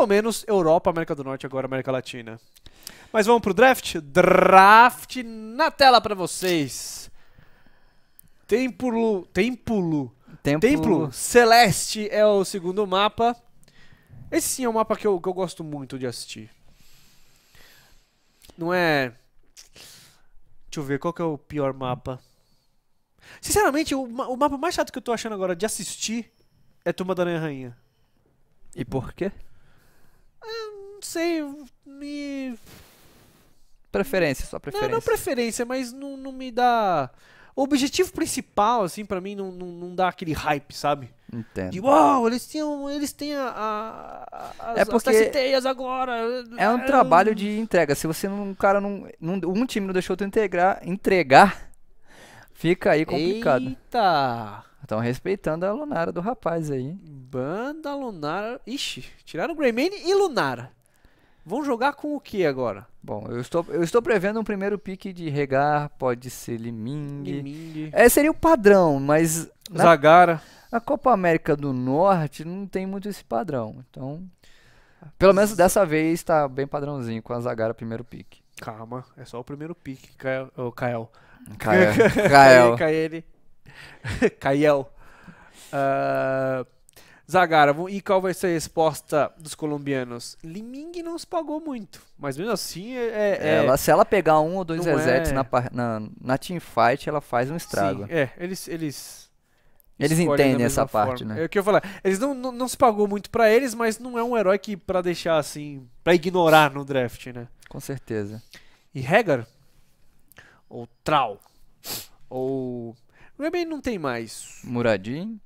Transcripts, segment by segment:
pelo menos Europa, América do Norte, agora América Latina. Mas vamos pro draft? Draft na tela para vocês. Templo, Templo, Templo. Templo Celeste é o segundo mapa. Esse sim é um mapa que eu, que eu gosto muito de assistir. Não é... Deixa eu ver, qual que é o pior mapa? Sinceramente, o, o mapa mais chato que eu tô achando agora de assistir é Turma da Aranha Rainha. E por quê? não sei, me. Preferência, só preferência. Não, não preferência, mas não, não me dá. O objetivo principal, assim, para mim, não, não, não, dá aquele hype, sabe? Entendo. De uau, wow, eles têm, eles têm a, a, é as, é porque as agora. É um trabalho de entrega. Se você não, cara, não, não um time não deixou tu integrar, entregar, fica aí complicado. Eita! Estão respeitando a Lunara do rapaz aí. Banda Lunara. Ixi, tiraram o Greyman e Lunara. Vão jogar com o que agora? Bom, eu estou, eu estou prevendo um primeiro pique de regar, pode ser Liming. Liming. É, seria o padrão, mas. Na, Zagara. A Copa América do Norte não tem muito esse padrão. Então. Pelo menos dessa vez está bem padrãozinho com a Zagara primeiro pique. Calma, é só o primeiro pique, Kael. Oh, Kael. Kael. Kael. Kael. Kael. Uh, Zagara, e qual vai ser a resposta dos colombianos? Liming não se pagou muito, mas mesmo assim é. é, é- ela, se ela pegar um ou dois exércitos é... na, na, na teamfight, ela faz um estrago. Sim, é, eles. Eles, eles entendem essa forma. parte, né? É o que eu falar. Eles não, não, não se pagou muito para eles, mas não é um herói que para deixar assim. para ignorar no draft, né? Com certeza. E Hagar? Ou Trau? Ou. O não tem mais. Muradin?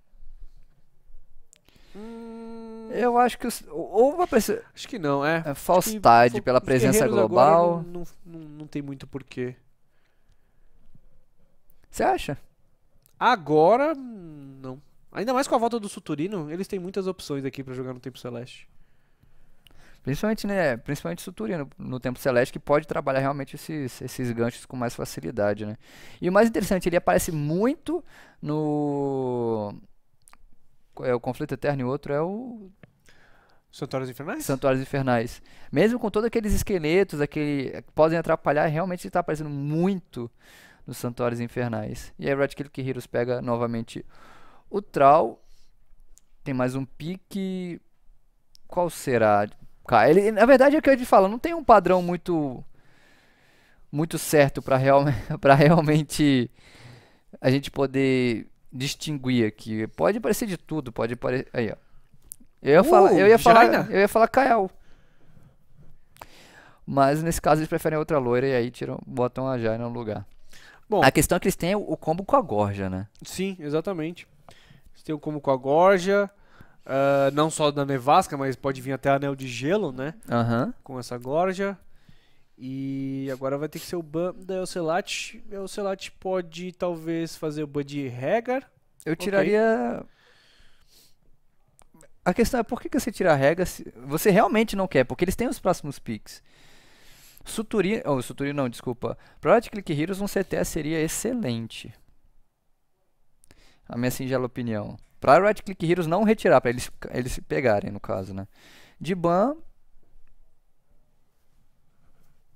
Eu acho que. ou vai pessoa. Acho que não, é. é falsidade pela presença global. Não, não, não tem muito porquê. Você acha? Agora, não. Ainda mais com a volta do Suturino, eles têm muitas opções aqui para jogar no Tempo Celeste. Principalmente, né? Principalmente Suturino no Tempo Celeste, que pode trabalhar realmente esses, esses ganchos com mais facilidade, né? E o mais interessante, ele aparece muito no é o Conflito Eterno e o outro é o Santuários Infernais? Santuários Infernais. Mesmo com todos aqueles esqueletos, aquele que podem atrapalhar, realmente está aparecendo muito nos Santuários Infernais. E aí Radical Heroes pega novamente o Troll. Tem mais um pique. Qual será? Cara, ele, na verdade é o que ele fala, não tem um padrão muito muito certo para real, realmente a gente poder distinguir aqui. Pode parecer de tudo, pode parecer. Aí, ó. Eu ia, uh, falar, eu ia falar, eu ia falar Kael. Mas nesse caso eles preferem outra loira e aí tiram, botam a Jaina no lugar. Bom, a questão é que eles têm o combo com a Gorja, né? Sim, exatamente. Eles têm o combo com a Gorja. Uh, não só da nevasca, mas pode vir até anel de gelo, né? Uhum. Com essa gorja. E agora vai ter que ser o ban da Elcelat. Elcelat pode talvez fazer o ban de Regar. Eu tiraria. Okay. A questão é por que, que você tira a regra se você realmente não quer? Porque eles têm os próximos picks. Suturi, oh, Suturi não, desculpa. Project Click Heroes um CTA seria excelente. A minha singela opinião. Pra Click Heroes não retirar, para eles, eles pegarem, no caso, né? De ban,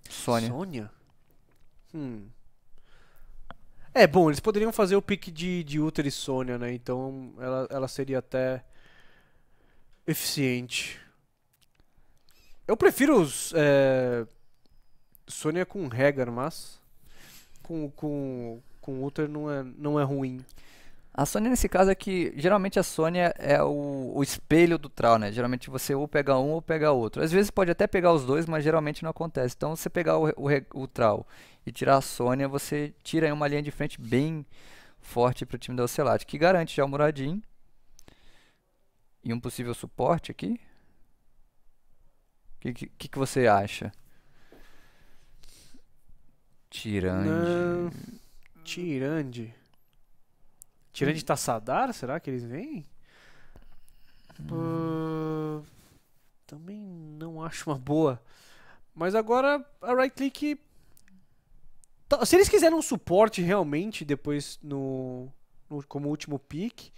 Sônia. Sônia? Hum. É, bom, eles poderiam fazer o pique de, de Uther e Sônia, né? Então ela, ela seria até eficiente. Eu prefiro os, é, Sônia com Regar, mas com, com, com Uther não é, não é ruim. A Sony nesse caso é que geralmente a Sony é o, o espelho do Trau, né? Geralmente você ou pega um ou pega outro. Às vezes pode até pegar os dois, mas geralmente não acontece. Então você pegar o, o, o Trau e tirar a Sônia, você tira uma linha de frente bem forte para o time da Ocelate, que garante já o Muradin e um possível suporte aqui. O que, que, que, você acha? Tirande. Não, tirande. Tirando hum. de Tassadar, será que eles vêm? Hum. Uh, também não acho uma boa. Mas agora a Right Click. Tá, se eles quiserem um suporte realmente depois no, no como último pick,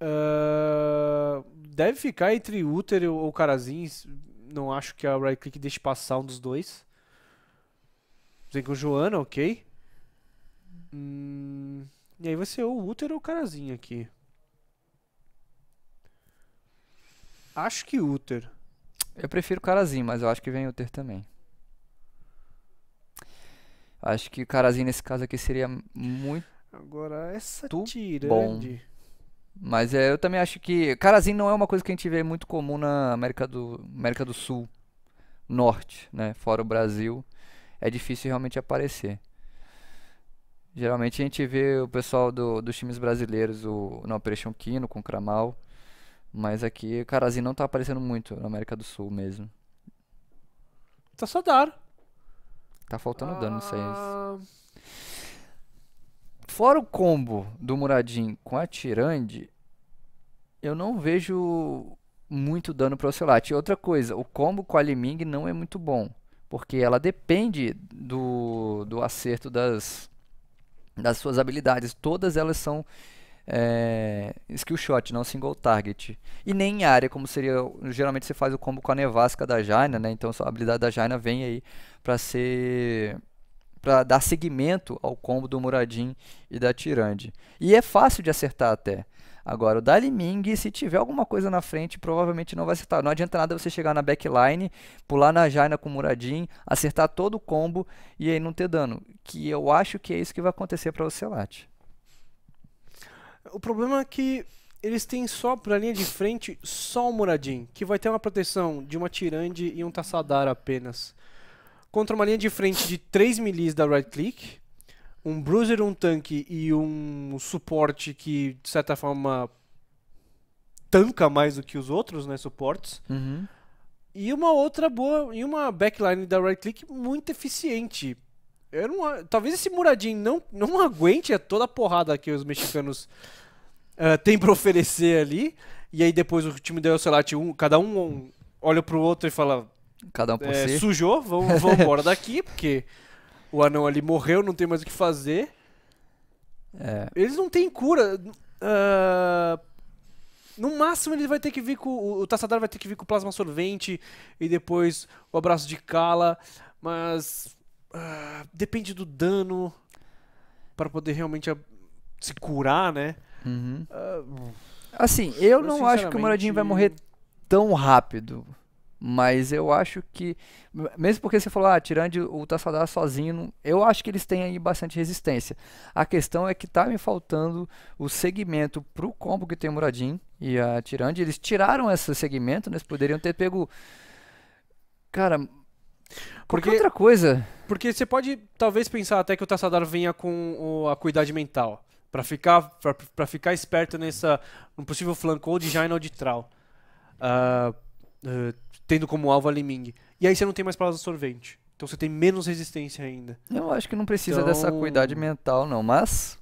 uh, deve ficar entre Uther ou Karazin. Não acho que a Right Click deixe passar um dos dois. Vem com o Joana, é ok. Hum. E aí vai ser o útero ou o carazinho aqui. Acho que útero. Eu prefiro o carazinho, mas eu acho que vem útero também. Acho que o carazinho nesse caso aqui seria muito. Agora, essa tirande. Bom. Mas é, eu também acho que. Carazinho não é uma coisa que a gente vê muito comum na América do, América do Sul, Norte, né? Fora o Brasil. É difícil realmente aparecer. Geralmente a gente vê o pessoal do, dos times brasileiros, o, na Operation Kino, com o Kramal. Mas aqui o Karazin assim, não tá aparecendo muito na América do Sul mesmo. Tá só dar? Tá faltando ah... dano, isso Fora o combo do Muradin com a Tirande, eu não vejo muito dano pro Ocelot. E outra coisa, o combo com a Liming não é muito bom. Porque ela depende do, do acerto das, das suas habilidades. Todas elas são é, skill shot, não single target. E nem em área, como seria. Geralmente você faz o combo com a nevasca da Jaina, né? Então a habilidade da Jaina vem aí para ser. para dar seguimento ao combo do Muradin e da Tirande. E é fácil de acertar até. Agora, o Dali Ming, se tiver alguma coisa na frente, provavelmente não vai acertar. Não adianta nada você chegar na backline, pular na Jaina com o Muradin, acertar todo o combo e aí não ter dano. Que eu acho que é isso que vai acontecer para o Celat. O problema é que eles têm só pra linha de frente só o Muradin, que vai ter uma proteção de uma Tirande e um Tassadar apenas. Contra uma linha de frente de 3 milis da Right Click, um bruiser, um tanque e um suporte que, de certa forma, tanca mais do que os outros, né, suportes. Uhum. E uma outra boa, e uma backline da Right Click muito eficiente. Eu não, talvez esse Muradin não, não aguente a toda a porrada que os mexicanos uh, têm para oferecer ali. E aí depois o time da Elcelat, um, cada um, um olha pro outro e fala... Cada um por é, si. Sujou, vamos embora daqui, porque o anão ali morreu, não tem mais o que fazer. É. Eles não têm cura. Uh, no máximo ele vai ter que vir com. O, Tassadar vai ter que vir com o plasma sorvente e depois o abraço de cala Mas. Uh, depende do dano para poder realmente se curar, né? Uhum. Uh, assim, eu, eu não acho que o Moradinho vai morrer tão rápido. Mas eu acho que. Mesmo porque você falou, ah, tirando o Tassadar sozinho, eu acho que eles têm aí bastante resistência. A questão é que tá me faltando o segmento pro combo que tem o Muradin e a Tirande. Eles tiraram esse segmento, né? Eles poderiam ter pego. Cara. Porque outra coisa. Porque você pode talvez pensar até que o Tassadar venha com o, a cuidade mental. para ficar para ficar esperto nessa. Um possível flanco ou de Jaina ou de Trau. Uh, uh tendo como alvo a Liming. E aí você não tem mais palavras absorvente. Então você tem menos resistência ainda. Eu acho que não precisa então... dessa cuidade mental, não, mas.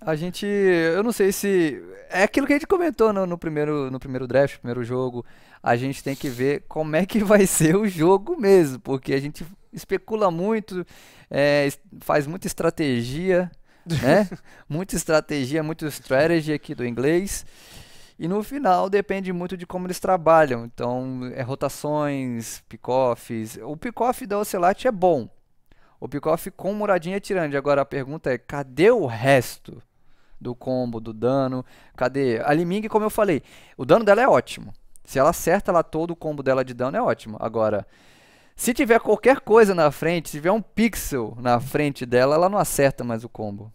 A gente. Eu não sei se. É aquilo que a gente comentou no, no, primeiro, no primeiro draft, primeiro jogo. A gente tem que ver como é que vai ser o jogo mesmo. Porque a gente especula muito, é, faz muita estratégia, né? muita estratégia, muito strategy aqui do inglês. E no final depende muito de como eles trabalham. Então, é rotações, pick-offs. O pick-off da Ocelate é bom. O pick-off com Muradinha é tirando. Agora a pergunta é: cadê o resto do combo, do dano? Cadê? A Liming, como eu falei, o dano dela é ótimo. Se ela acerta lá todo o combo dela de dano, é ótimo. Agora, se tiver qualquer coisa na frente, se tiver um pixel na frente dela, ela não acerta mais o combo.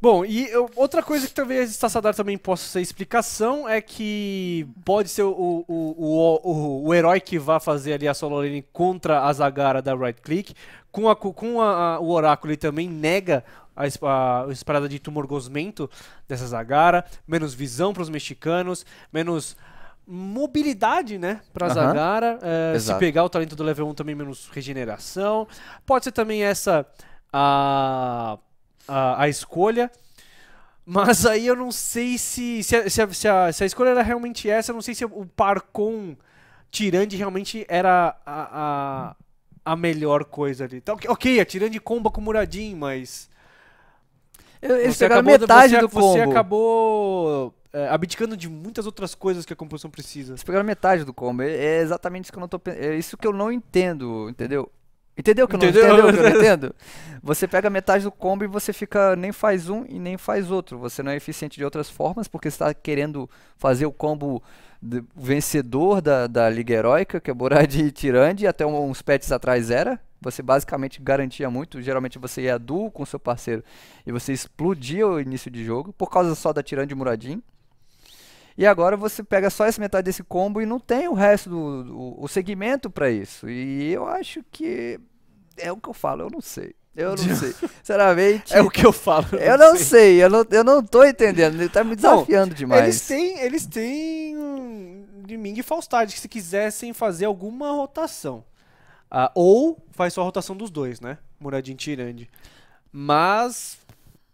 Bom, e eu, outra coisa que talvez Tassadar também é possa ser explicação é que pode ser o, o, o, o, o herói que vá fazer ali a solo contra a Zagara da Right Click. Com, a, com a, a, o Oráculo ele também nega a, a, a disparada de tumor gosmento dessa Zagara, menos visão para os mexicanos, menos mobilidade, né, pra uhum. Zagara. É, se pegar o talento do level 1 também menos regeneração. Pode ser também essa a a, a escolha. Mas aí eu não sei se se a, se, a, se, a, se a escolha era realmente essa, eu não sei se o Parcon Tirande realmente era a, a, a melhor coisa ali. Então, ok, a Tirande comba com o Muradin, mas. Eles você pegaram acabou, metade você, do combo. Você acabou é, abdicando de muitas outras coisas que a composição precisa. Você pegaram metade do combo. É, é exatamente isso que eu não tô, é isso que eu não entendo, entendeu? Entendeu que eu não entendo? entendo? Você pega metade do combo e você fica nem faz um e nem faz outro. Você não é eficiente de outras formas porque está querendo fazer o combo vencedor da, da Liga Heróica, que é Borad e Tirande, até uns pets atrás era. Você basicamente garantia muito. Geralmente você ia duo com seu parceiro e você explodia o início de jogo por causa só da Tirande e Muradin. E agora você pega só essa metade desse combo e não tem o resto do, do o segmento para isso. E eu acho que é o que eu falo, eu não sei. Eu não sei. Sinceramente. É o que eu falo. Eu não, eu não sei. eu, não, eu não tô entendendo. Ele tá me desafiando demais. Eles têm. Eles têm. De mim e Faustade, que se quisessem fazer alguma rotação. Ah, ou faz só a rotação dos dois, né? Muradinho e Tirande. Mas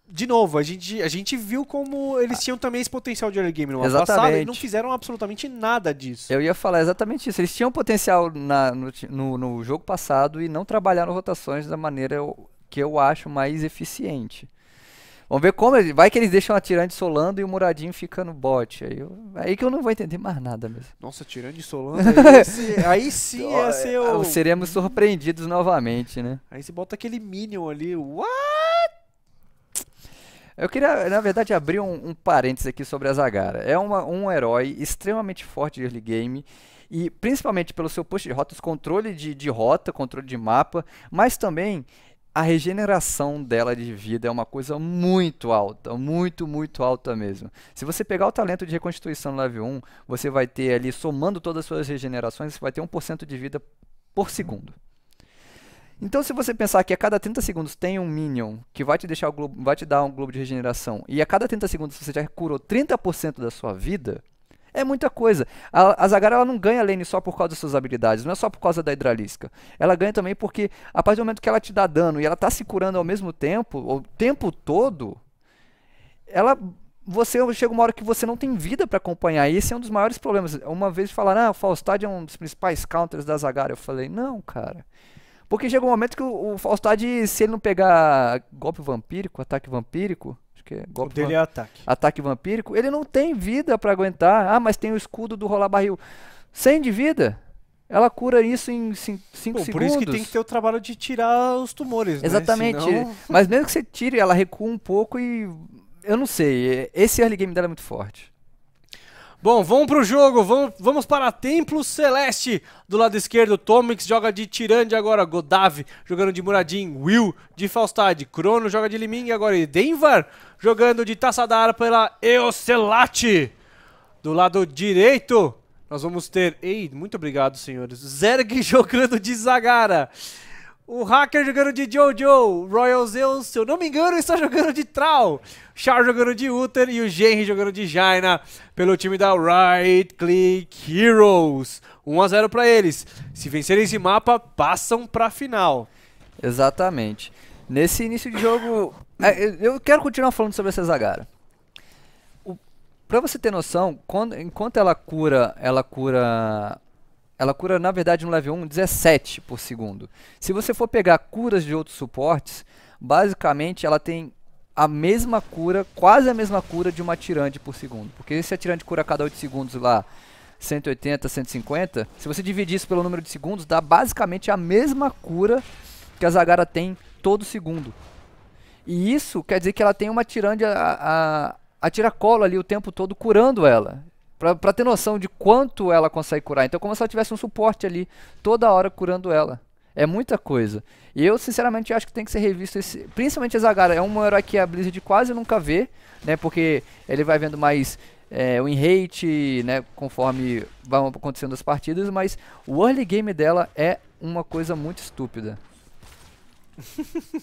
de novo, a gente, a gente viu como eles tinham também esse potencial de early game no ano exatamente. passado e não fizeram absolutamente nada disso. Eu ia falar exatamente isso. Eles tinham potencial na, no, no, no, jogo passado e não trabalharam rotações da maneira que eu acho mais eficiente. Vamos ver como. vai que eles deixam a Tirande solando e o Muradinho fica no bot. Aí, eu, aí que eu não vou entender mais nada mesmo. Nossa, Tirande solando. aí, aí sim ia ser é, o. Seremos surpreendidos novamente, né? Aí você bota aquele Minion ali. Uau! Eu queria, na verdade, abrir um, um parênteses aqui sobre a Zagara. É uma, um herói extremamente forte de early game e principalmente pelo seu push de rotas, controle de, de rota, controle de mapa, mas também a regeneração dela de vida é uma coisa muito alta, muito, muito alta mesmo. Se você pegar o talento de reconstituição no level 1, você vai ter ali, somando todas as suas regenerações, você vai ter 1% de vida por segundo. Então, se você pensar que a cada 30 segundos tem um Minion que vai te deixar globo, vai te dar um globo de regeneração, e a cada 30 segundos você já curou 30% da sua vida, é muita coisa. A, a Zagara ela não ganha lane só por causa das suas habilidades, não é só por causa da Hidralisca. Ela ganha também porque, a partir do momento que ela te dá dano e ela está se curando ao mesmo tempo, o tempo todo, ela você chega uma hora que você não tem vida para acompanhar. E esse é um dos maiores problemas. Uma vez falaram, ah, o Faustad é um dos principais counters da Zagara. Eu falei, não, cara. Porque chega um momento que o, o Faustad, tá se ele não pegar golpe vampírico, ataque vampírico, acho que é golpe o dele é ataque. Ataque vampírico, ele não tem vida para aguentar. Ah, mas tem o escudo do rolar barril. 100 de vida? Ela cura isso em 5 segundos. Por isso que tem que ter o trabalho de tirar os tumores, né? Exatamente. Né? Senão... Mas mesmo que você tire, ela recua um pouco e eu não sei, esse early game dela é muito forte. Bom, vamos pro jogo, vamos, vamos para Templo Celeste. Do lado esquerdo, Tomix joga de Tirande agora, Godave jogando de Muradin, Will de Faustad, Crono joga de Liming agora Denver jogando de Tassadar pela Eocelate. Do lado direito, nós vamos ter... Ei, muito obrigado, senhores. Zerg jogando de Zagara. O Hacker jogando de Jojo, Royal Zeus, se eu não me engano, está jogando de Trau. Char jogando de Uther e o Genry jogando de Jaina pelo time da Right Click Heroes. 1 a 0 para eles. Se vencerem esse mapa, passam para a final. Exatamente. Nesse início de jogo, é, eu quero continuar falando sobre essa Zagara. Para você ter noção, quando, enquanto ela cura, ela cura ela cura, na verdade, no level 1, 17 por segundo. Se você for pegar curas de outros suportes, basicamente ela tem a mesma cura, quase a mesma cura de uma tirante por segundo. Porque se a tirante cura a cada 8 segundos lá 180, 150, se você dividir isso pelo número de segundos, dá basicamente a mesma cura que a Zagara tem todo segundo. E isso quer dizer que ela tem uma tirande a, a, a tiracolo ali o tempo todo curando ela para ter noção de quanto ela consegue curar. Então, como se ela tivesse um suporte ali, toda hora curando ela. É muita coisa. E eu, sinceramente, acho que tem que ser revisto esse. Principalmente a Zagara. É um herói que a Blizzard quase nunca vê, né? Porque ele vai vendo mais é, o enrate, né? Conforme vão acontecendo as partidas. Mas o early game dela é uma coisa muito estúpida.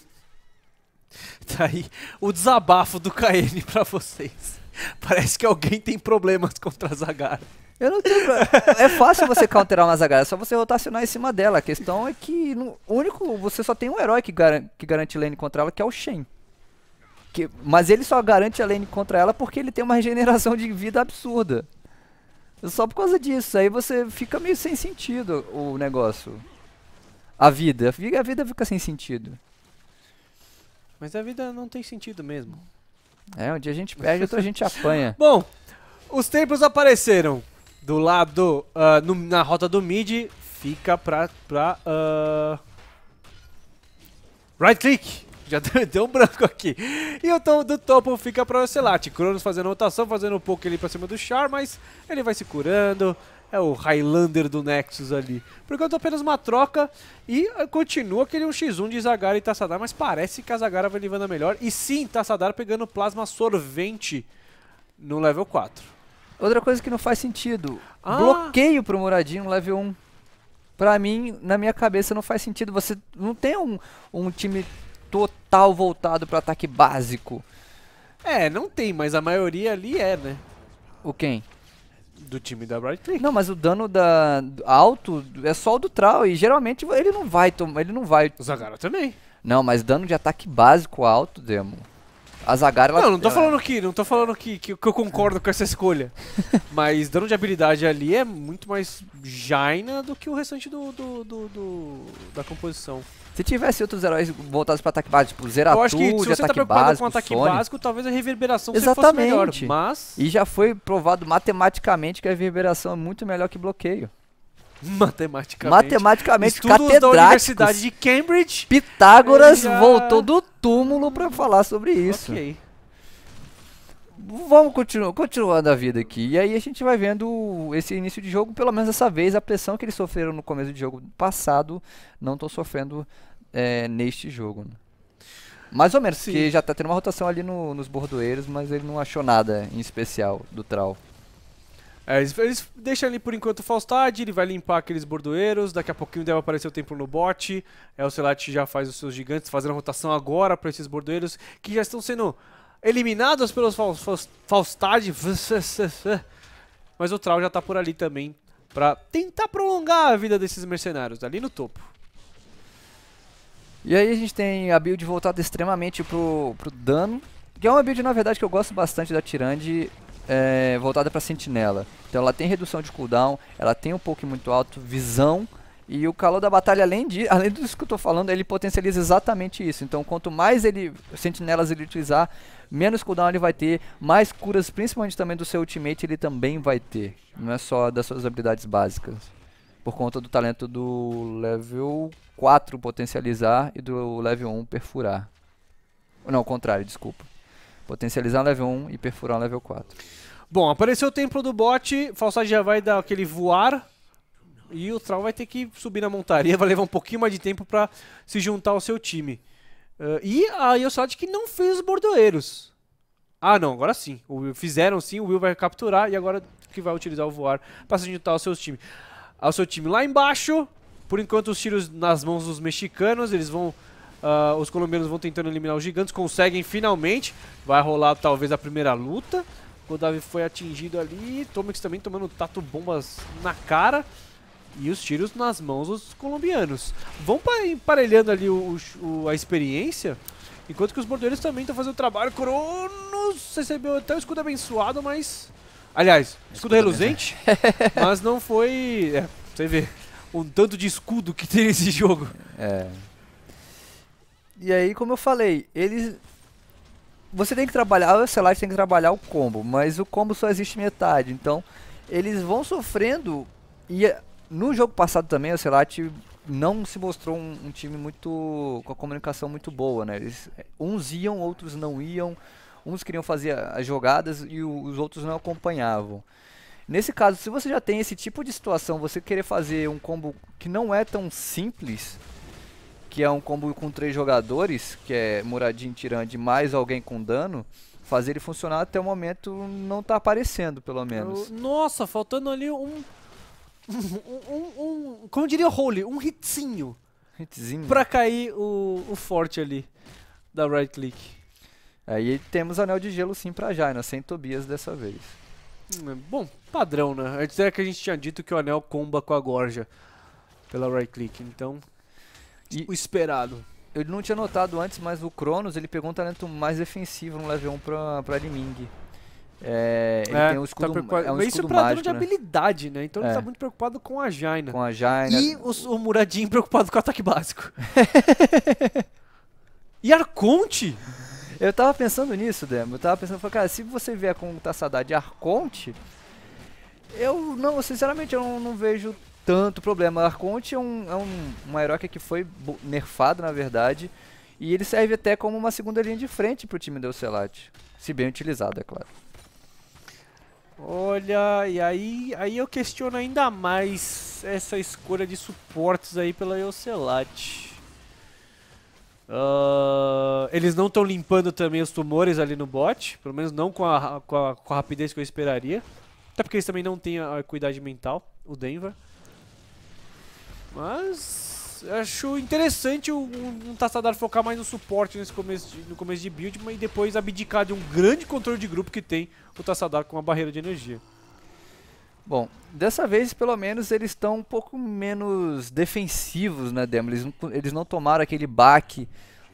tá aí o desabafo do KN pra vocês. Parece que alguém tem problemas contra a Zagara. Eu não tenho. é fácil você counterar uma Zagara, é só você rotacionar em cima dela. A questão é que no único, você só tem um herói que, garan que garante lane contra ela, que é o Shen. Que, mas ele só garante a lane contra ela porque ele tem uma regeneração de vida absurda. Só por causa disso, aí você fica meio sem sentido o negócio. A vida, a vida fica sem sentido. Mas a vida não tem sentido mesmo. É, um dia a gente perde, outro a gente apanha. Bom, os templos apareceram do lado, uh, no, na rota do mid, fica pra... pra uh... Right click! Já deu um branco aqui. E o do topo fica pra Ocelate. Cronos fazendo rotação, fazendo um pouco ali pra cima do Char, mas ele vai se curando, é o Highlander do Nexus ali. Por enquanto apenas uma troca e ah, continua aquele 1x1 de Zagara e Tassadar, mas parece que a Zagara vai levando a melhor. E sim, Tassadar pegando plasma sorvente no level 4. Outra coisa que não faz sentido, ah. bloqueio pro Muradinho no level 1. Pra mim, na minha cabeça, não faz sentido. Você não tem um, um time total voltado para ataque básico. É, não tem, mas a maioria ali é, né? O quem? do time da Bright Não, mas o dano da alto é só o do Trau e geralmente ele não vai tomar, ele não vai. O Zagara também. Não, mas dano de ataque básico alto, demo. A Zagara ela, Não, não tô é. falando que, não tô falando que, que, que eu concordo com essa escolha. mas dano de habilidade ali é muito mais jaina do que o restante do, do, do, do da composição. Se tivesse outros heróis voltados para ataque básico, tipo Zeratul, eu acho que se você tá ataque tá básico, com ataque Sonic, básico, talvez a reverberação Exatamente. fosse melhor, mas... E já foi provado matematicamente que a reverberação é muito melhor que bloqueio. Matematicamente. Matematicamente, Estudos da Universidade de Cambridge. Pitágoras já... voltou do túmulo para falar sobre isso. Ok vamos continuar continuando a vida aqui. E aí a gente vai vendo esse início de jogo, pelo menos dessa vez, a pressão que eles sofreram no começo de jogo passado, não estão sofrendo é, neste jogo. Né? Mais ou menos, Sim. porque já está tendo uma rotação ali no, nos bordoeiros, mas ele não achou nada em especial do tral É, eles, eles, deixam ali por enquanto o Faustad, ele vai limpar aqueles bordoeiros, daqui a pouquinho deve aparecer o templo no bot, é, o Celat já faz os seus gigantes, fazendo a rotação agora para esses bordoeiros, que já estão sendo eliminadas pelos Faustard. Mas o Troll já tá por ali também pra tentar prolongar a vida desses mercenários, ali no topo. E aí a gente tem a build voltada extremamente pro, pro dano, que é uma build, na verdade, que eu gosto bastante da Tirande, é, voltada pra sentinela. Então ela tem redução de cooldown, ela tem um poke muito alto, visão e o calor da batalha, além, de, além disso que eu estou falando, ele potencializa exatamente isso. Então, quanto mais ele sentinelas ele utilizar, menos cooldown ele vai ter, mais curas, principalmente também do seu ultimate, ele também vai ter. Não é só das suas habilidades básicas. Por conta do talento do level 4 potencializar e do level 1 perfurar. Não, ao contrário, desculpa. Potencializar um level 1 e perfurar um level 4. Bom, apareceu o templo do bot, Falsagem já vai dar aquele voar e o Troll vai ter que subir na montaria, vai levar um pouquinho mais de tempo para se juntar ao seu time. Uh, e a Yossad que não fez os bordoeiros. Ah, não, agora sim. O Will fizeram sim, o Will vai capturar e agora que vai utilizar o voar para se juntar ao seu time. Ao seu time lá embaixo, por enquanto os tiros nas mãos dos mexicanos, eles vão uh, os colombianos vão tentando eliminar os gigantes, conseguem finalmente. Vai rolar talvez a primeira luta. O Davi foi atingido ali, Tomix também tomando tato bombas na cara e os tiros nas mãos dos colombianos. Vão emparelhando ali o, o, a experiência, enquanto que os bordeiros também estão fazendo o trabalho. Cronos recebeu até o escudo abençoado, mas... Aliás, escudo, escudo reluzente, mas não foi... É, você vê, um tanto de escudo que tem nesse jogo. É. E aí, como eu falei, eles... Você tem que trabalhar, o Celeste tem que trabalhar o combo, mas o combo só existe metade, então eles vão sofrendo e no jogo passado também, o Celate não se mostrou um, um, time muito com a comunicação muito boa, né? Eles, é, uns iam, outros não iam, uns queriam fazer as jogadas e o, os outros não acompanhavam. Nesse caso, se você já tem esse tipo de situação, você querer fazer um combo que não é tão simples, que é um combo com três jogadores, que é Muradin, tirando mais alguém com dano, fazer ele funcionar até o momento não está aparecendo, pelo menos. Nossa, faltando ali um um, um, como diria o Holy, um hitzinho. Hitzinho. Pra cair o, o forte ali da right click. Aí temos anel de gelo sim pra Jaina, sem Tobias dessa vez. Hum, é bom, padrão, né? Antes era que a gente tinha dito que o anel comba com a gorja pela right click, então. E o esperado. Eu não tinha notado antes, mas o Cronos ele pegou um talento mais defensivo no level 1 pra, pra Liming. É, ele é, tem um tá escudo, tá preocupado. é um Isso escudo é mágico, de né? habilidade, né? Então ele é. tá muito preocupado com a Jaina. Com a Jaina. E o, o Muradin preocupado com o ataque básico. e Arconte? Eu tava pensando nisso, Demo. Eu tava pensando, cara, se você vier com Tassadá de Arconte, eu não, sinceramente, eu não, não vejo tanto problema. Arconte é um, é um, uma herói que foi nerfado, na verdade, e ele serve até como uma segunda linha de frente pro time do Ocelot. Se bem utilizado, é claro. Olha, e aí, aí eu questiono ainda mais essa escolha de suportes aí pela Yoselate. Uh, eles não estão limpando também os tumores ali no bot, pelo menos não com a, com a, com a rapidez que eu esperaria. Até porque eles também não têm a, equidade mental, o Denver. Mas acho interessante um, um Tassadar focar mais no suporte nesse começo de, no começo de build e depois abdicar de um grande controle de grupo que tem o Tassadar com a barreira de energia. Bom, dessa vez pelo menos eles estão um pouco menos defensivos na né, demo. Eles, eles não tomaram aquele baque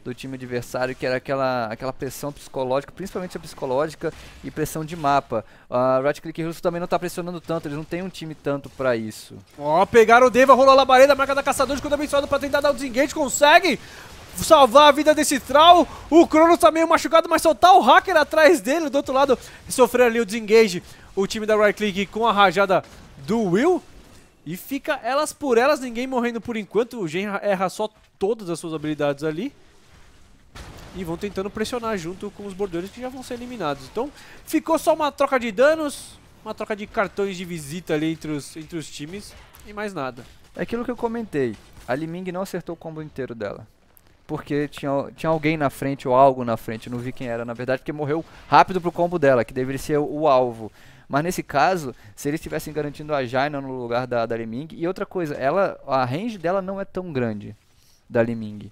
do time adversário, que era aquela, aquela pressão psicológica, principalmente a psicológica e pressão de mapa. A Riot Click Russo também não está pressionando tanto, eles não têm um time tanto para isso. Ó, oh, pegaram o Deva, rolou a labareda, marca da caçador de quando abençoado para tentar dar o desengage, consegue! salvar a vida desse Troll. O Cronos tá meio machucado, mas soltar tá o Hacker atrás dele. Do outro lado, sofrer ali o desengage. O time da Right Click com a rajada do Will. E fica elas por elas, ninguém morrendo por enquanto. O Gen erra só todas as suas habilidades ali e vão tentando pressionar junto com os bordões que já vão ser eliminados. Então ficou só uma troca de danos, uma troca de cartões de visita ali entre os, entre os times e mais nada. É aquilo que eu comentei, a Liming não acertou o combo inteiro dela. Porque tinha, tinha alguém na frente ou algo na frente, não vi quem era, na verdade, porque morreu rápido pro combo dela, que deveria ser o, o alvo. Mas nesse caso, se eles estivessem garantindo a Jaina no lugar da, da Liming. E outra coisa, ela, a range dela não é tão grande da Liming.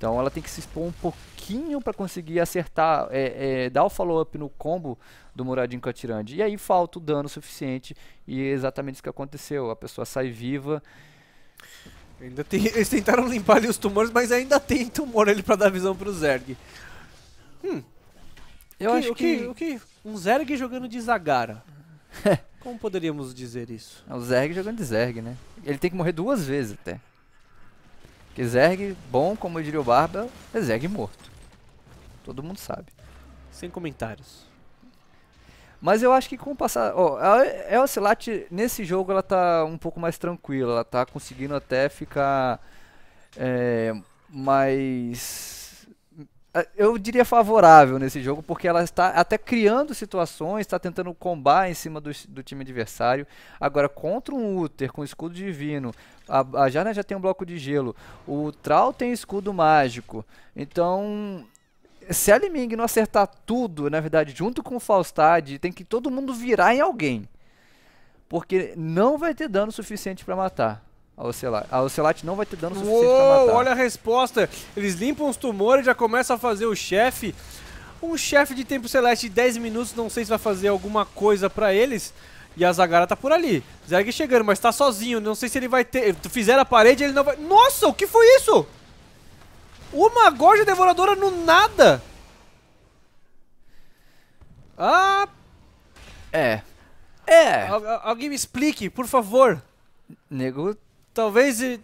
Então ela tem que se expor um pouquinho para conseguir acertar, é, é, dar o follow-up no combo do Muradinho com a Tirande. E aí falta o dano suficiente e é exatamente isso que aconteceu. A pessoa sai viva. Ainda tem, eles tentaram limpar ali os tumores, mas ainda tem tumor ali para dar visão pro Zerg. Hum. Eu que, acho que... que... O que... Um Zerg jogando de Zagara. Como poderíamos dizer isso? É o Zerg jogando de Zerg, né? Ele tem que morrer duas vezes até. Que Zerg bom, como diria o Barba, é Zerg morto. Todo mundo sabe. Sem comentários. Mas eu acho que com o passar. Ó, a Elcilat, nesse jogo, ela tá um pouco mais tranquila. Ela tá conseguindo até ficar. É, mais ah, eu diria favorável nesse jogo, porque ela está até criando situações, está tentando combar em cima do, do time adversário. Agora, contra um Uther com escudo divino, a, a Jana já tem um bloco de gelo, o Troll tem escudo mágico. Então, se a Liming não acertar tudo, na verdade, junto com o Faustad, tem que todo mundo virar em alguém. Porque não vai ter dano suficiente para matar a Ocelat. A Ocelat não vai ter dano suficiente Uou, pra matar. olha a resposta. Eles limpam os tumores, já começam a fazer o chefe. Um chefe de tempo celeste de 10 minutos, não sei se vai fazer alguma coisa pra eles. E a Zagara tá por ali. Zerg chegando, mas tá sozinho. Não sei se ele vai ter... Fizeram a parede, ele não vai... Nossa, o que foi isso? Uma gorja devoradora no nada. Ah... É. É. Al alguém me explique, por favor. Nego Talvez. Ele...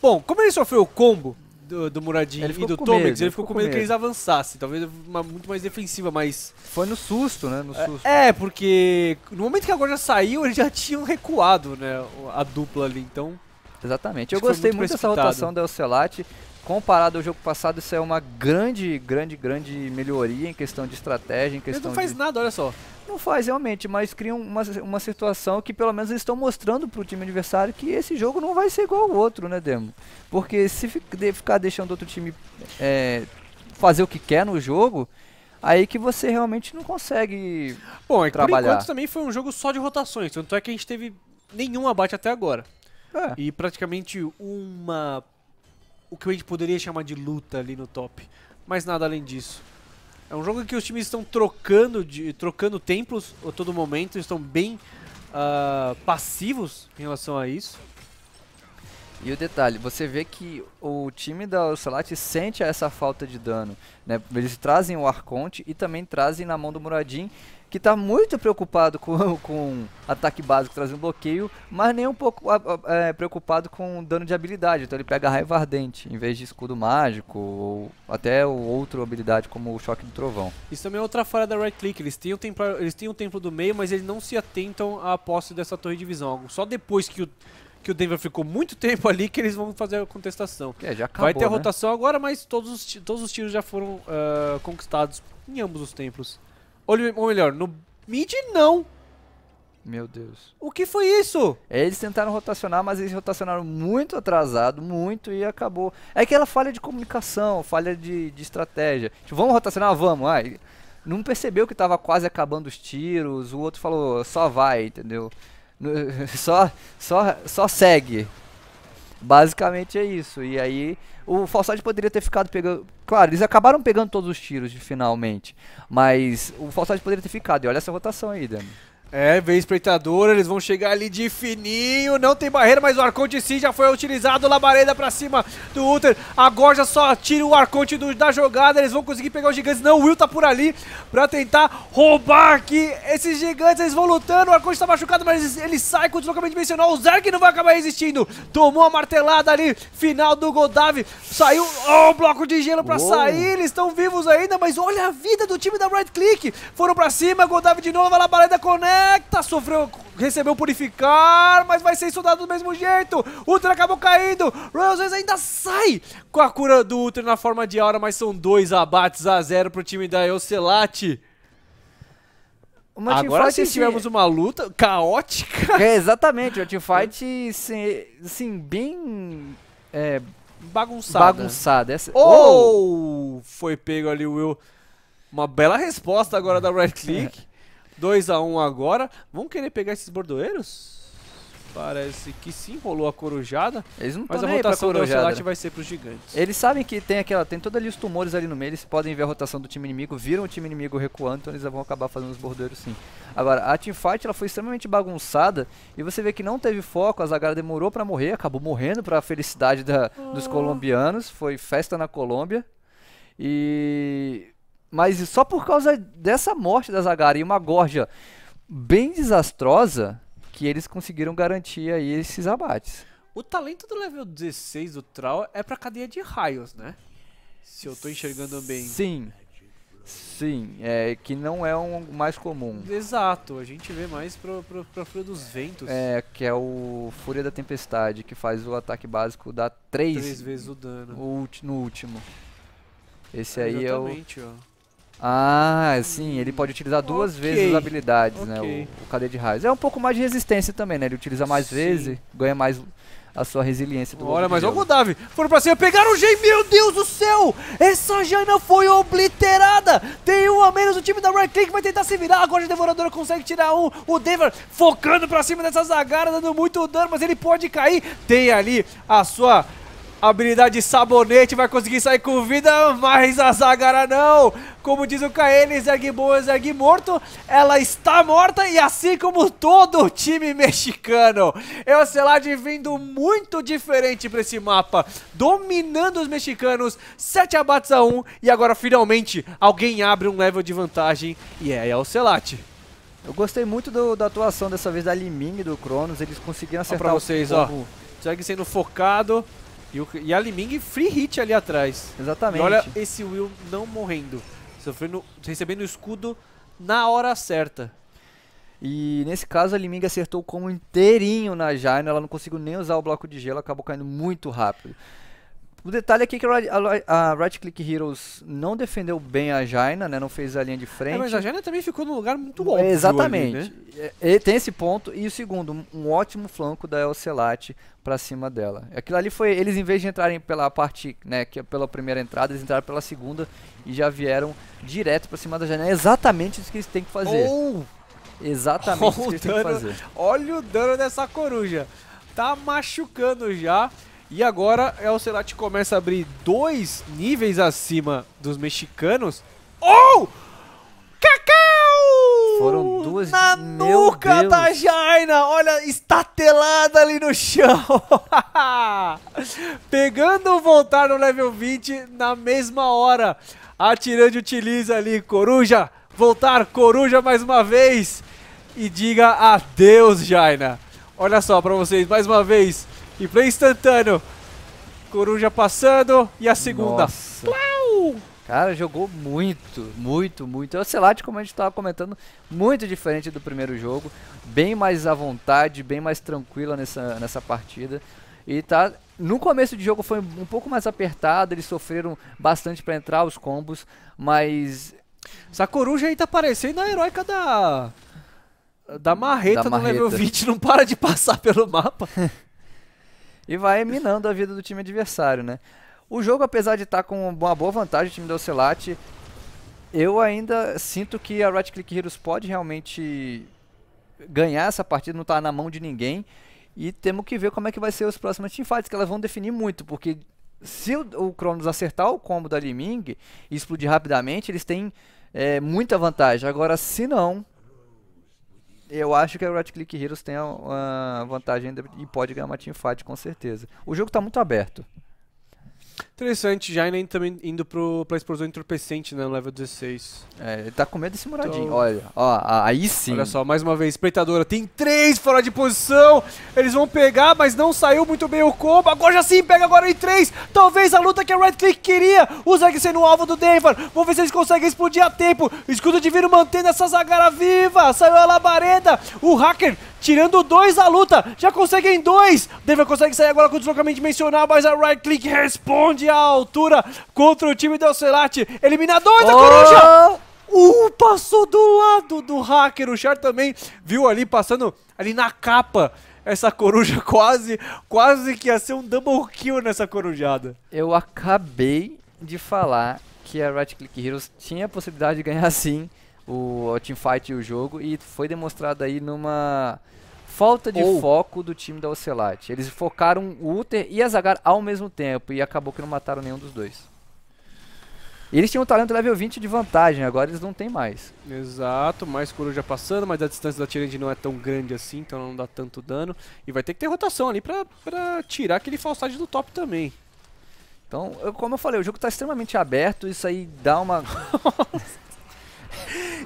Bom, como ele sofreu o combo do, do Muradin e do Tomex, ele, ele ficou com medo, medo que eles avançassem. Talvez uma, muito mais defensiva, mas. Foi no susto, né? No é, susto. É, porque no momento que a já saiu, eles já tinham recuado, né? A dupla ali, então. Exatamente. Eu gostei muito, muito dessa rotação da Ocelate comparado ao jogo passado, isso é uma grande, grande, grande melhoria em questão de estratégia, em questão Ele não faz de... nada, olha só. Não faz realmente, mas cria uma, uma situação que pelo menos eles estão mostrando para o time adversário que esse jogo não vai ser igual ao outro, né, Demo? Porque se ficar deixando outro time é, fazer o que quer no jogo, aí que você realmente não consegue Bom, é trabalhar. Por enquanto também foi um jogo só de rotações, tanto é que a gente teve nenhum abate até agora. É. E praticamente uma o que a gente poderia chamar de luta ali no top. Mas nada além disso. É um jogo em que os times estão trocando, de, trocando templos a todo momento, estão bem uh, passivos em relação a isso. E o detalhe, você vê que o time da Ursulate sente essa falta de dano. Né? Eles trazem o Arconte e também trazem na mão do Muradin que está muito preocupado com, com ataque básico trazendo bloqueio, mas nem um pouco é, preocupado com dano de habilidade. Então ele pega raiva ardente em vez de escudo mágico ou até outra habilidade como o choque do trovão. Isso também é outra falha da right click. Eles têm o templo, eles têm o templo do meio, mas eles não se atentam à posse dessa torre de visão. Só depois que o que o Denver ficou muito tempo ali que eles vão fazer a contestação. É, acabou, Vai ter a né? rotação né? agora, mas todos os, todos os tiros já foram uh, conquistados em ambos os templos. Ou melhor, no mid não. Meu Deus. O que foi isso? Eles tentaram rotacionar, mas eles rotacionaram muito atrasado, muito, e acabou. É aquela falha de comunicação, falha de, de estratégia. Tipo, vamos rotacionar? Vamos. Ah, não percebeu que tava quase acabando os tiros, o outro falou, só vai, entendeu? Só, só, só segue. Basicamente é isso. E aí o Falsade poderia ter ficado pegando. Claro, eles acabaram pegando todos os tiros finalmente. Mas o Falsade poderia ter ficado. E olha essa rotação aí, Dani. É, vem espreitador, eles vão chegar ali de fininho, não tem barreira, mas o Arconte sim já foi utilizado, Labareda pra cima do Ulter, agora já só tira o Arconte do, da jogada, eles vão conseguir pegar os gigantes, não, o Will tá por ali pra tentar roubar aqui esses gigantes, eles vão lutando, o Arconte tá machucado, mas ele sai com o deslocamento dimensional, o Zerg não vai acabar resistindo, tomou a martelada ali, final do Godav, saiu, oh, um bloco de gelo pra Uou. sair, eles estão vivos ainda, mas olha a vida do time da Right Click, foram pra cima, Godav de novo, a Labareda conecta, conecta, sofreu, recebeu purificar, mas vai ser soldado do mesmo jeito. Ultra acabou caindo. Royal Zeus ainda sai com a cura do Ultra na forma de aura, mas são dois abates a zero pro time da Elcelate. Uma Agora, se tivermos uma luta caótica. É, exatamente, uma teamfight sem, assim, bem. É, bagunçada. Bagunçada. Essa... Oh! oh! Foi pego ali o Will. Uma bela resposta agora da Right Click. 2x1 um agora. Vão querer pegar esses bordoeiros? Parece que sim, rolou a corujada. Eles não Mas a rotação do Ocelot né? vai ser pros gigantes. Eles sabem que tem aquela. Tem toda ali os tumores ali no meio, eles podem ver a rotação do time inimigo, viram o time inimigo recuando, então eles vão acabar fazendo os bordoeiros sim. Agora, a teamfight ela foi extremamente bagunçada e você vê que não teve foco, a Zagara demorou para morrer, acabou morrendo para a felicidade da, ah. dos oh. colombianos, foi festa na Colômbia. E mas só por causa dessa morte da Zagara e uma gorja bem desastrosa que eles conseguiram garantir aí esses abates. O talento do level 16 do Troll é pra cadeia de raios, né? Se eu tô enxergando bem. Sim. Sim, é que não é um mais comum. Exato, a gente vê mais pro, pro, pra Fúria dos Ventos. É, que é o Fúria da Tempestade, que faz o ataque básico dar 3 vezes o dano. O, no último. Esse é, aí é o. Ó. Ah, sim, ele pode utilizar duas okay. vezes as habilidades, né, okay. né? O, o de Raios. É um pouco mais de resistência também, né? Ele utiliza mais sim. vezes, ganha mais a sua resiliência do Olha, mas olha o Godav. Foram pra cima, pegaram o Gen. Meu Deus do céu! Essa Jaina foi obliterada. Tem um a menos, o time da Right Click vai tentar se virar. Agora a Devoradora consegue tirar um. O Denver focando pra cima dessa Zagara, dando muito dano, mas ele pode cair. Tem ali a sua Habilidade sabonete, vai conseguir sair com vida, mas a Zagara não. Como diz o KN, Zerg bom é morto. Ela está morta e assim como todo o time mexicano. É o lá, vindo muito diferente para esse mapa. Dominando os mexicanos, 7 abates a 1. E agora finalmente alguém abre um level de vantagem e é, é o Celat. Eu gostei muito do, da atuação dessa vez da Liming do Cronos. Eles conseguiram acertar pra vocês, o combo. ó. Zerg sendo focado. E, o, e a Liming free hit ali atrás. Exatamente. E olha esse Will não morrendo. Sofrendo, recebendo o escudo na hora certa. E nesse caso a Liming acertou o combo inteirinho na Jaina, ela não conseguiu nem usar o bloco de gelo, acabou caindo muito rápido. O detalhe aqui é que a Right Click Heroes não defendeu bem a Jaina, né? Não fez a linha de é, frente. É, mas a Jaina também ficou num lugar muito bom. Exatamente. Ali, né? É, e, tem esse ponto. E o segundo, um ótimo flanco da El Celate pra cima dela. Aquilo ali foi. Eles, em vez de entrarem pela parte, né? Que é pela primeira entrada, eles entraram pela segunda e já vieram direto pra cima da Jaina. É exatamente isso que eles têm que fazer. Oh! Exatamente oh, isso que eles dano, têm que fazer. Olha o dano dessa coruja. Tá machucando já. E agora El que começa a abrir dois níveis acima dos mexicanos. Oh! Cacau! Foram duas... Na Meu nuca Deus. da Jaina! Olha, estatelada ali no chão! Pegando voltar no level 20 na mesma hora. Atirando, utiliza ali, Coruja! Voltar, Coruja mais uma vez! E diga adeus, Jaina! Olha só pra vocês, mais uma vez, e play instantâneo. Coruja passando. E a segunda. Plau! Cara, jogou muito, muito, muito. É o Celate, como a gente estava comentando, muito diferente do primeiro jogo. Bem mais à vontade, bem mais tranquila nessa, nessa partida. E tá. No começo de jogo foi um pouco mais apertado, eles sofreram bastante para entrar os combos, mas. Essa coruja aí tá parecendo a heróica da. Da marreta, da marreta. no level 20, não para de passar pelo mapa. e vai minando a vida do time adversário, né? O jogo, apesar de estar tá com uma boa vantagem, o time do Ocelate, eu ainda sinto que a Right Click Heroes pode realmente ganhar essa partida, não está na mão de ninguém. E temos que ver como é que vai ser os próximos teamfights, que elas vão definir muito, porque se o, o Cronos acertar o combo da Liming e explodir rapidamente, eles têm é, muita vantagem. Agora, se não, eu acho que a Right Click Heroes tem a, a vantagem e pode ganhar uma teamfight com certeza. O jogo está muito aberto. Interessante, já também indo pro, pra explosão entorpecente, né? No level 16. É, ele tá com medo desse muradinho. Então... Olha, ó, aí sim. Olha só, mais uma vez, espreitadora tem três fora de posição. Eles vão pegar, mas não saiu muito bem o combo. Agora já sim, pega agora em três. Talvez a luta que a Red Click queria. O Zeg sendo o alvo do Denver. Vamos ver se eles conseguem explodir a tempo. escudo escudo divino mantendo essa Zagara viva. Saiu a labareda. O hacker tirando dois da luta. Já conseguem dois. Denver consegue sair agora com o deslocamento dimensional, mas a Right Click responde a altura contra o time do Alcelate. Eliminador da oh! Coruja! Uh, passou do lado do hacker. O Char também viu ali passando ali na capa essa coruja quase, quase que ia ser um double kill nessa corujada. Eu acabei de falar que a Right Click Heroes tinha a possibilidade de ganhar sim o, o teamfight e o jogo e foi demonstrado aí numa falta de Ou... foco do time da Ocelate. Eles focaram o Uther e a Zagar ao mesmo tempo e acabou que não mataram nenhum dos dois. Eles tinham um talento level 20 de vantagem, agora eles não têm mais. Exato, mais coruja passando, mas a distância da Tirand não é tão grande assim, então não dá tanto dano. E vai ter que ter rotação ali pra, pra tirar aquele falsade do top também. Então, eu, como eu falei, o jogo tá extremamente aberto, isso aí dá uma...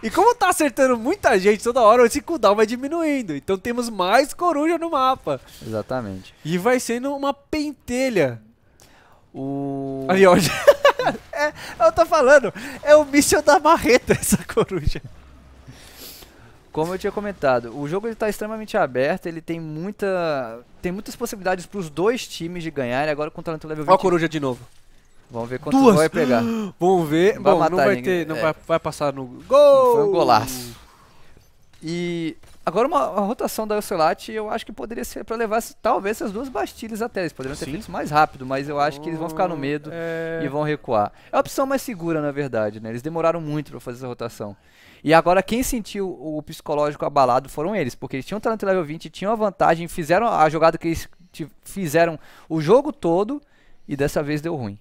E como tá acertando muita gente toda hora, esse cooldown vai diminuindo. Então temos mais coruja no mapa. Exatamente. E vai sendo uma pentelha. O... Ali, ó. é, eu tô falando, é o míssil da marreta essa coruja. Como eu tinha comentado, o jogo está extremamente aberto, ele tem muita tem muitas possibilidades para os dois times de ganharem agora contra o level 20. Olha a coruja de novo. Vamos ver quanto vai pegar. Vamos ver. Não Bom, vai não vai ninguém. ter. Não é. vai, vai passar no gol. Foi um golaço. E agora uma, uma rotação da Ocelot, eu acho que poderia ser para levar talvez essas duas bastilhas até. Eles poderiam ter Sim. feito mais rápido, mas eu acho que eles vão ficar no oh, medo é... e vão recuar. É a opção mais segura, na verdade, né? Eles demoraram muito para fazer essa rotação. E agora quem sentiu o psicológico abalado foram eles, porque eles tinham talento level 20, tinham a vantagem, fizeram a jogada que eles fizeram o jogo todo e dessa vez deu ruim.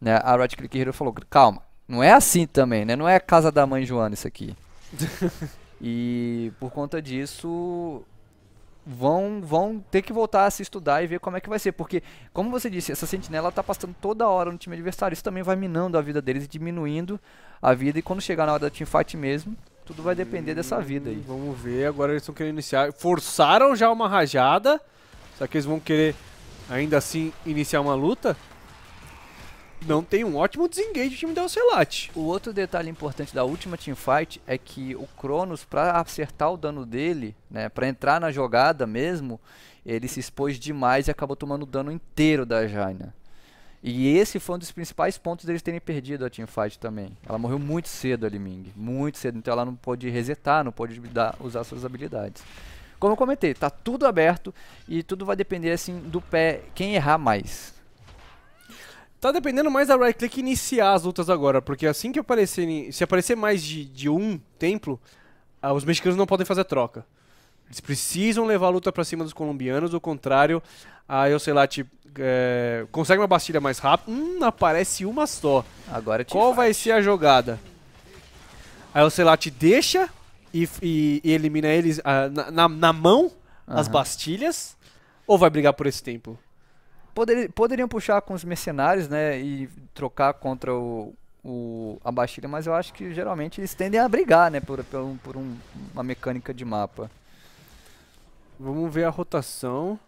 Né? A Riot Click Hero falou, calma, não é assim também, né? Não é a casa da mãe Joana isso aqui. e por conta disso, vão vão ter que voltar a se estudar e ver como é que vai ser. Porque, como você disse, essa sentinela está passando toda hora no time adversário. Isso também vai minando a vida deles e diminuindo a vida. E quando chegar na hora da teamfight mesmo, tudo vai depender hum, dessa vida aí. Vamos ver, agora eles estão querendo iniciar. Forçaram já uma rajada. Será que eles vão querer ainda assim iniciar uma luta? não tem um ótimo desengage do time da Ocelot. O outro detalhe importante da última teamfight é que o Cronos, para acertar o dano dele, né, para entrar na jogada mesmo, ele se expôs demais e acabou tomando o dano inteiro da Jaina. E esse foi um dos principais pontos deles terem perdido a teamfight também. Ela morreu muito cedo, a Liming. Muito cedo. Então ela não pôde resetar, não pôde dar, usar suas habilidades. Como eu comentei, tá tudo aberto e tudo vai depender assim do pé, quem errar mais. Tá dependendo mais da right click iniciar as lutas agora, porque assim que aparecerem. Se aparecer mais de, de um templo, ah, os mexicanos não podem fazer troca. Eles precisam levar a luta para cima dos colombianos, ao contrário, aí eu sei lá, te é, consegue uma bastilha mais rápido, hum, aparece uma só. Agora é Qual vai ser a jogada? Aí o Celat deixa e, e, e, elimina eles ah, na, na, na, mão, uhum. as bastilhas, ou vai brigar por esse templo? Poder, poderiam puxar com os mercenários, né? E trocar contra o, o, a Bastilha, mas eu acho que geralmente eles tendem a brigar, né? Por, por, um, por um, uma mecânica de mapa. Vamos ver a rotação.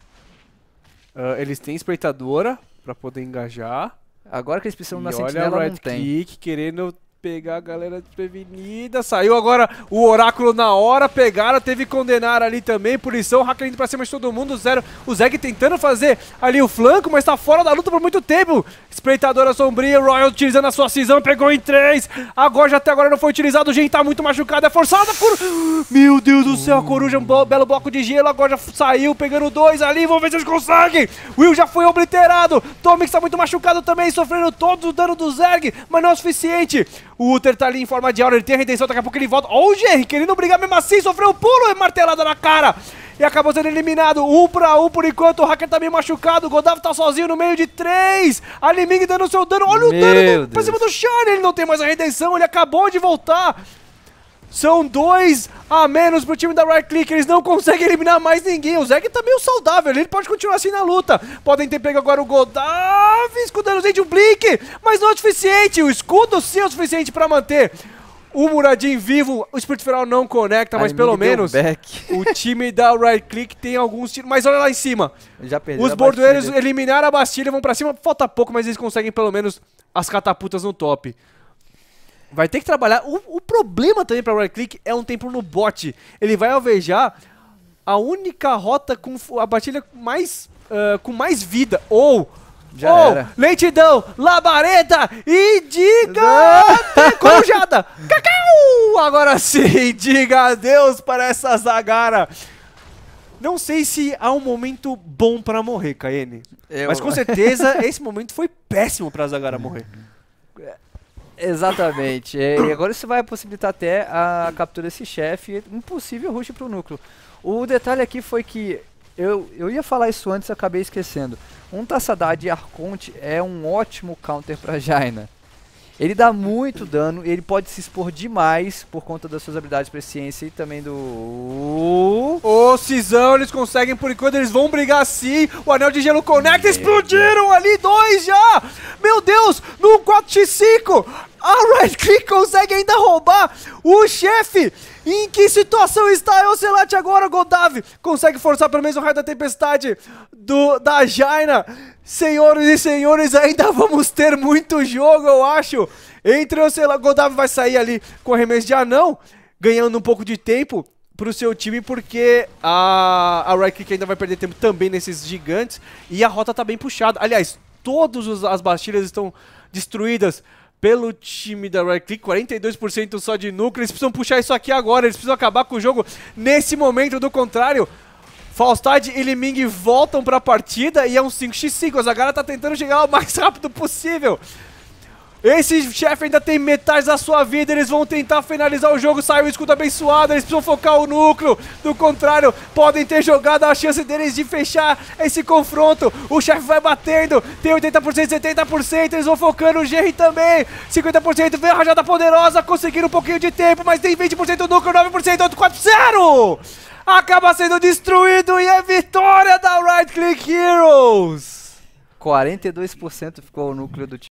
Uh, eles têm espreitadora para poder engajar. Agora que eles precisam e da sentinela, olha a Red não tem. Kick querendo pegar a galera desprevenida. Saiu agora o Oráculo na hora, pegaram, teve condenar ali também. Punição, o Hacker indo pra cima de todo mundo, zero. O Zeg tentando fazer ali o flanco, mas tá fora da luta por muito tempo. Espreitadora Sombria, Royal utilizando a sua cisão, pegou em três. Agora, já até agora não foi utilizado, o Gen tá muito machucado, é forçada por... Meu Deus do céu, a Coruja, um belo, bloco de gelo, agora já saiu, pegando dois ali, vamos ver se eles conseguem. Will já foi obliterado, Tomix tá muito machucado também, sofrendo todo o dano do Zeg, mas não é o suficiente. O Uther tá ali em forma de aura, ele tem a redenção, daqui a pouco ele volta. Olha o Jerry querendo brigar mesmo assim, sofreu um pulo e martelada na cara. E acabou sendo eliminado, um pra um por enquanto, o Hacker tá meio machucado, o Godav tá sozinho no meio de três. A Liming dando seu dano, olha Meu o dano do, pra cima do Shine, ele não tem mais a redenção, ele acabou de voltar. São dois a menos pro time da Right Click. Eles não conseguem eliminar mais ninguém. O Zeg tá meio saudável. Ele pode continuar assim na luta. Podem ter pego agora o Godavis com danozinho de um Blink. Mas não é o suficiente. O escudo sim é o suficiente pra manter o Muradin vivo. O Espírito Feral não conecta, mas pelo menos o time da Right Click tem alguns tiros. Mas olha lá em cima. Já Os bordoeiros eliminaram a Bastilha, vão pra cima. Falta pouco, mas eles conseguem pelo menos as catapultas no top. Vai ter que trabalhar. O, o problema também para o right click é um tempo no bot. Ele vai alvejar a única rota com a batilha mais, uh, com mais vida. Ou. Já era. lentidão, labareda e diga corujada. Cacau! Agora sim, diga adeus para essa zagara. Não sei se há um momento bom para morrer, Kaene. Eu... Mas com certeza esse momento foi péssimo para Zagara morrer. Exatamente. É, e agora isso vai possibilitar até a captura desse chefe Impossível rush para o núcleo. O detalhe aqui foi que eu, eu ia falar isso antes, acabei esquecendo. Um Tassadar de Arconte é um ótimo counter para Jaina. Ele dá muito dano, ele pode se expor demais por conta das suas habilidades para ciência e também do... Ô, Cisão, eles conseguem, por enquanto eles vão brigar sim. O Anel de Gelo Conecta, explodiram ali dois já! Meu Deus, no 4x5! a Red Click consegue ainda roubar o chefe. Em que situação está Elcelat agora, Godav? Consegue forçar pelo menos o raio da tempestade do, da Jaina. Senhoras e senhores, ainda vamos ter muito jogo, eu acho. Entre Elcelat, Godav vai sair ali com arremesso de anão, ganhando um pouco de tempo para o seu time, porque a, a Red Click ainda vai perder tempo também nesses gigantes. E a rota está bem puxada. Aliás, todas as bastilhas estão destruídas pelo time da Right Click, 42% só de núcleo. Eles precisam puxar isso aqui agora, eles precisam acabar com o jogo nesse momento, do contrário. Faustad e Liming voltam para a partida e é um 5x5. A Zagara tá tentando chegar o mais rápido possível. Esse chefe ainda tem metais da sua vida, eles vão tentar finalizar o jogo, sai o escudo abençoado, eles precisam focar o núcleo, do contrário, podem ter jogado a chance deles de fechar esse confronto, o chefe vai batendo, tem 80%, 70%, eles vão focando, o Jerry também, 50%, vem a rajada poderosa, conseguiram um pouquinho de tempo, mas tem 20% do núcleo, 9%, outro 4, 0! Acaba sendo destruído e é vitória da Right Click Heroes! 42% ficou o núcleo do time.